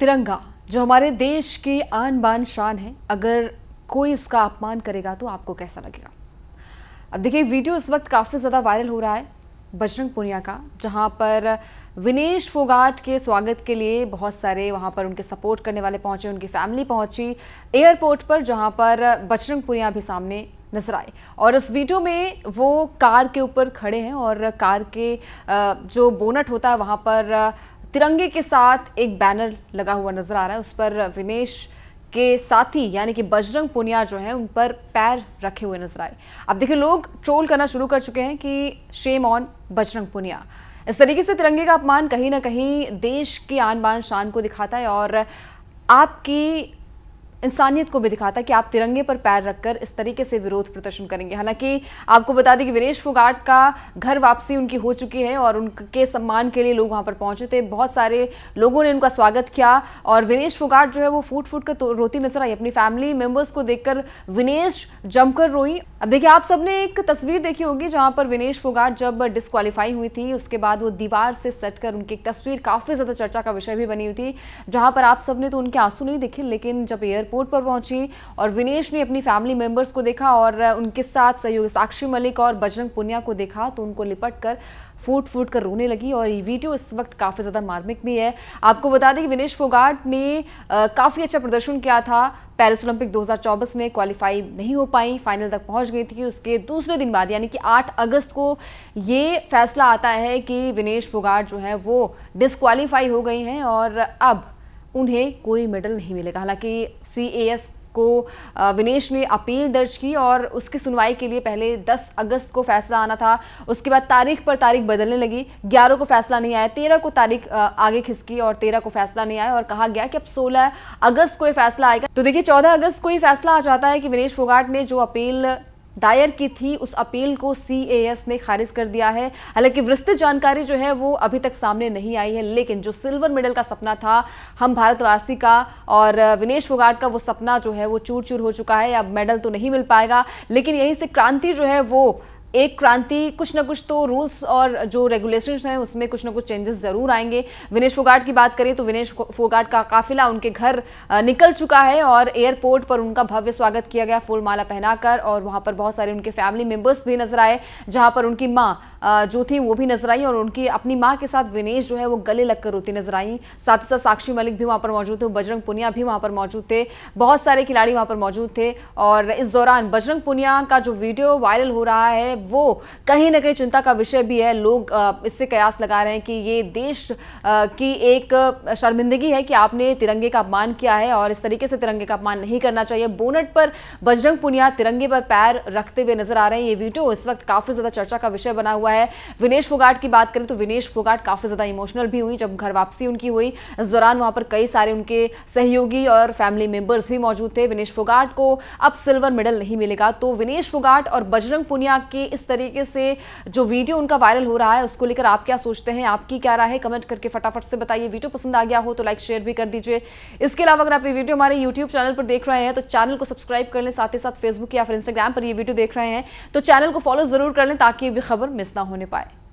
तिरंगा जो हमारे देश की आन बान शान है अगर कोई उसका अपमान करेगा तो आपको कैसा लगेगा अब देखिए वीडियो इस वक्त काफ़ी ज़्यादा वायरल हो रहा है बजरंग पुनिया का जहाँ पर विनेश फोगाट के स्वागत के लिए बहुत सारे वहाँ पर उनके सपोर्ट करने वाले पहुँचे उनकी फैमिली पहुँची एयरपोर्ट पर जहाँ पर बजरंग पुनिया भी सामने नजर आए और इस वीडियो में वो कार के ऊपर खड़े हैं और कार के जो बोनट होता है वहाँ पर तिरंगे के साथ एक बैनर लगा हुआ नजर आ रहा है उस पर विनेश के साथी यानी कि बजरंग पुनिया जो है उन पर पैर रखे हुए नजर आए अब देखिए लोग ट्रोल करना शुरू कर चुके हैं कि शेम ऑन बजरंग पुनिया इस तरीके से तिरंगे का अपमान कहीं ना कहीं देश की आन बान शान को दिखाता है और आपकी इंसानियत को भी दिखाता कि आप तिरंगे पर पैर रखकर इस तरीके से विरोध प्रदर्शन करेंगे हालांकि आपको बता दें कि विनेश फोगाट का घर वापसी उनकी हो चुकी है और उनके सम्मान के लिए लोग वहां पर पहुंचे थे बहुत सारे लोगों ने उनका स्वागत किया और विनेश फोगाट जो है वो फूट फूट कर तो रोती नजर आई अपनी फैमिली मेंबर्स को देखकर विनेश जमकर रोई अब देखिए आप सबने एक तस्वीर देखी होगी जहां पर विनेश फोगाट जब डिस्कालीफाई हुई थी उसके बाद वो दीवार से सट कर उनकी तस्वीर काफ़ी ज़्यादा चर्चा का विषय भी बनी हुई थी जहां पर आप सबने तो उनके आंसू नहीं देखे लेकिन जब एयरपोर्ट एयरपोर्ट पर पहुंची और विनेश ने अपनी फैमिली मेंबर्स को देखा और उनके साथ सहयोगी साक्षी मलिक और बजरंग पुनिया को देखा तो उनको लिपट कर फूट फूट कर रोने लगी और ये वीडियो इस वक्त काफ़ी ज़्यादा मार्मिक भी है आपको बता दें कि विनेश फोगाट ने काफ़ी अच्छा प्रदर्शन किया था पेरिस ओलंपिक 2024 में क्वालिफाई नहीं हो पाई फाइनल तक पहुंच गई थी उसके दूसरे दिन बाद यानी कि 8 अगस्त को ये फैसला आता है कि विनेश फोगाट जो है वो डिसक्वालीफाई हो गई हैं और अब उन्हें कोई मेडल नहीं मिलेगा हालांकि सी को विनेश ने अपील दर्ज की और उसकी सुनवाई के लिए पहले 10 अगस्त को फैसला आना था उसके बाद तारीख पर तारीख बदलने लगी 11 को फैसला नहीं आया 13 को तारीख आगे खिसकी और 13 को फैसला नहीं आया और कहा गया कि अब 16 अगस्त को ये फैसला आएगा तो देखिए 14 अगस्त को ये फैसला आ जाता है कि विनेश फोगाट ने जो अपील दायर की थी उस अपील को सी ने खारिज कर दिया है हालांकि विस्तृत जानकारी जो है वो अभी तक सामने नहीं आई है लेकिन जो सिल्वर मेडल का सपना था हम भारतवासी का और विनेश फोगाट का वो सपना जो है वो चूर चूर हो चुका है अब मेडल तो नहीं मिल पाएगा लेकिन यहीं से क्रांति जो है वो एक क्रांति कुछ ना कुछ तो रूल्स और जो रेगुलेशंस हैं उसमें कुछ ना कुछ चेंजेस ज़रूर आएंगे विनेश फोगाट की बात करें तो विनेश फोगाट का काफिला उनके घर निकल चुका है और एयरपोर्ट पर उनका भव्य स्वागत किया गया फूलमाला पहनाकर और वहाँ पर बहुत सारे उनके फैमिली मेम्बर्स भी नजर आए जहाँ पर उनकी माँ जो थी वो भी नजर आई और उनकी अपनी माँ के साथ विनेश जो है वो गले लगकर रोती नजर आई साथ ही साथ साक्षी मलिक भी वहाँ पर मौजूद थे बजरंग पुनिया भी वहाँ पर मौजूद थे बहुत सारे खिलाड़ी वहाँ पर मौजूद थे और इस दौरान बजरंग पुनिया का जो वीडियो वायरल हो रहा है वो कहीं ना कहीं चिंता का विषय भी है लोग इससे कयास लगा रहे हैं कि ये देश की एक शर्मिंदगी है कि आपने तिरंगे का अपमान किया है और इस तरीके से तिरंगे का अपमान नहीं करना चाहिए बोनट पर बजरंग पुनिया तिरंगे पर पैर रखते हुए नजर आ रहे हैं ये वीडियो इस वक्त काफ़ी ज़्यादा चर्चा का विषय बना हुआ है विनेश फोगाट की बात करें तो विनेश फोगाट काफ़ी ज़्यादा इमोशनल भी हुई जब घर वापसी उनकी हुई इस दौरान वहां पर कई सारे उनके सहयोगी और फैमिली मेंबर्स भी मौजूद थे विनेश फोगाट को अब सिल्वर मेडल नहीं मिलेगा तो विनेश फोगाट और बजरंग पुनिया के इस तरीके से जो वीडियो उनका वायरल हो रहा है उसको लेकर आप क्या सोचते हैं आपकी क्या राय है कमेंट करके फटाफट से बताइए वीडियो पसंद आ गया हो तो लाइक शेयर भी कर दीजिए इसके अलावा अगर आप ये वीडियो हमारे यूट्यूब चैनल पर देख रहे हैं तो चैनल को सब्सक्राइब कर लें साथ ही साथ फेसबुक या फिर इंस्टाग्राम पर यह वीडियो देख रहे हैं तो चैनल को फॉलो जरूर कर लें ताकि ये भी खबर मिस ना होने पाए